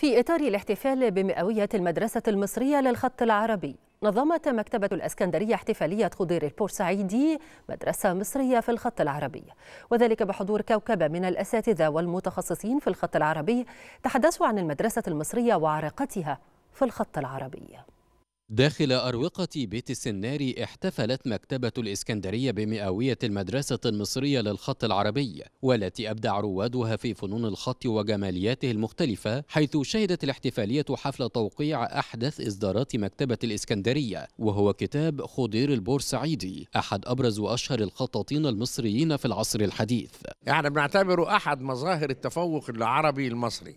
في إطار الاحتفال بمئوية المدرسة المصرية للخط العربي نظمت مكتبة الأسكندرية احتفالية خضير البورسعيدي مدرسة مصرية في الخط العربي وذلك بحضور كوكبة من الأساتذة والمتخصصين في الخط العربي تحدثوا عن المدرسة المصرية وعراقتها في الخط العربي داخل أروقة بيت السناري احتفلت مكتبة الإسكندرية بمئوية المدرسة المصرية للخط العربي والتي أبدع روادها في فنون الخط وجمالياته المختلفة حيث شهدت الاحتفالية حفل توقيع أحدث إصدارات مكتبة الإسكندرية وهو كتاب خضير البورسعيدي أحد أبرز وأشهر الخطاطين المصريين في العصر الحديث احنا يعني بنعتبره أحد مظاهر التفوق العربي المصري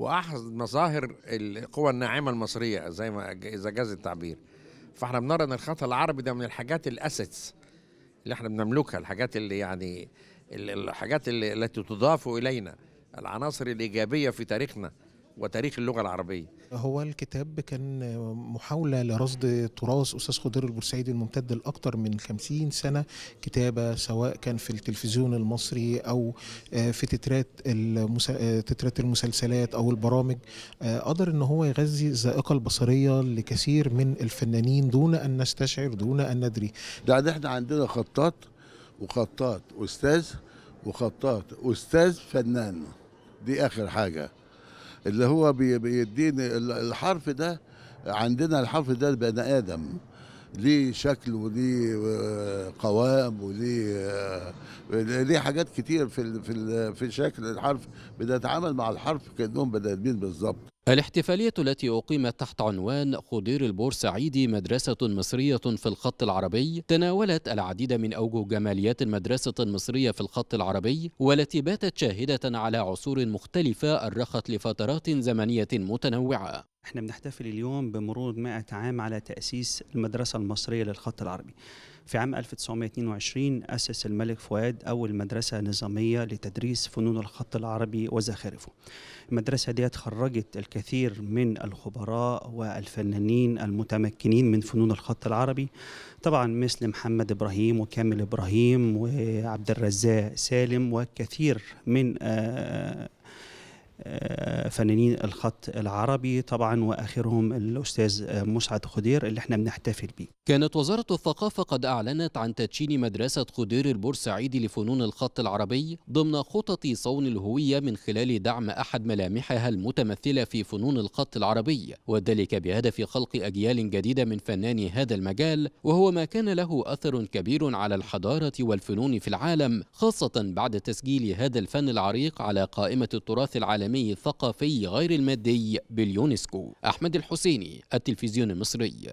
واحد مظاهر القوى الناعمه المصريه زي ما اذا جاز التعبير فاحنا بنرى ان الخط العربي ده من الحاجات الاسيتس اللي احنا بنملكها الحاجات اللي يعني الحاجات اللي التي تضاف الينا العناصر الايجابيه في تاريخنا وتاريخ اللغة العربية هو الكتاب كان محاولة لرصد تراث أستاذ خضير البورسعيدي الممتد لأكثر من 50 سنة كتابة سواء كان في التلفزيون المصري أو آه، في تترات آه، تترات المسلسلات أو البرامج آه، قدر أن هو يغذي الذائقة البصرية لكثير من الفنانين دون أن نستشعر دون أن ندري بعد احنا عندنا خطاط وخطاط أستاذ وخطاط أستاذ فنان دي آخر حاجة اللي هو بيديني الحرف ده عندنا الحرف ده بني ادم ليه شكل وليه آه، قوام وليه آه، ليه حاجات كتير في في في شكل الحرف بنتعامل مع الحرف كانهم بني ادمين بالظبط الاحتفالية التي أقيمت تحت عنوان خضير البورسعيدي مدرسة مصرية في الخط العربي تناولت العديد من أوجه جماليات المدرسة المصرية في الخط العربي والتي باتت شاهدة على عصور مختلفة أرخت لفترات زمنية متنوعة احنا بنحتفل اليوم بمرور 100 عام على تأسيس المدرسة المصرية للخط العربي في عام 1922 أسس الملك فؤاد أول مدرسة نظامية لتدريس فنون الخط العربي وزخارفه المدرسة دي خرجت الكثير من الخبراء والفنانين المتمكنين من فنون الخط العربي طبعا مثل محمد إبراهيم وكامل إبراهيم وعبد الرزاق سالم وكثير من آه آه، فنانين الخط العربي طبعا واخرهم الاستاذ مسعد خدير اللي احنا بنحتفل بيه. كانت وزاره الثقافه قد اعلنت عن تدشين مدرسه خدير البورسعيدي لفنون الخط العربي ضمن خطط صون الهويه من خلال دعم احد ملامحها المتمثله في فنون الخط العربي وذلك بهدف خلق اجيال جديده من فناني هذا المجال وهو ما كان له اثر كبير على الحضاره والفنون في العالم خاصه بعد تسجيل هذا الفن العريق على قائمه التراث العالمي العالمي الثقافي غير المادي باليونسكو أحمد الحسيني التلفزيون المصري